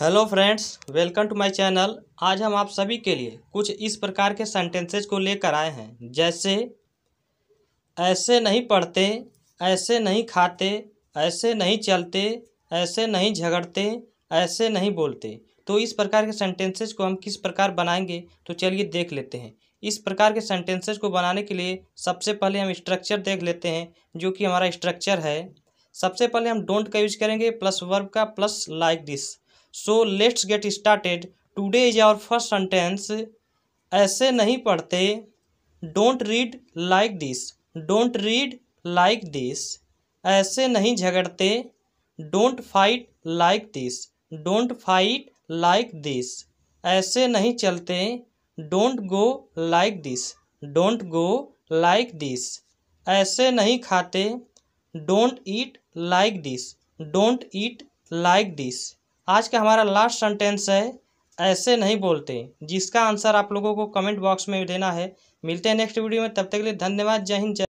hello friends welcome to my channel आज हम आप सभी के लिए कुछ इस प्रकार के सेंटेंसेज को लेकर आए हैं जैसे ऐसे नहीं पढ़ते ऐसे नहीं खाते ऐसे नहीं चलते ऐसे नहीं झगड़ते ऐसे नहीं बोलते तो इस प्रकार के सेंटेंसेज को हम किस प्रकार बनाएंगे तो चलिए देख लेते हैं इस प्रकार के सेंटेंसेज को बनाने के लिए सबसे पहले हम स्ट्रक्चर देख लेते हैं जो कि हमारा स्ट्रक्चर है सबसे पहले हम डोंट का यूज करेंगे प्लस वर्ब का plus like this so let's get started today is our first sentence ऐसे नहीं पढ़ते don't read like this don't read like this ऐसे नहीं झगड़ते don't fight like this don't fight like this ऐसे नहीं चलते don't go like this don't go like this ऐसे नहीं खाते don't eat like this don't eat like this आज का हमारा लास्ट सेंटेंस है ऐसे नहीं बोलते जिसका आंसर आप लोगों को कमेंट बॉक्स में देना है मिलते हैं नेक्स्ट वीडियो में तब तक के लिए धन्यवाद जय हिंद जय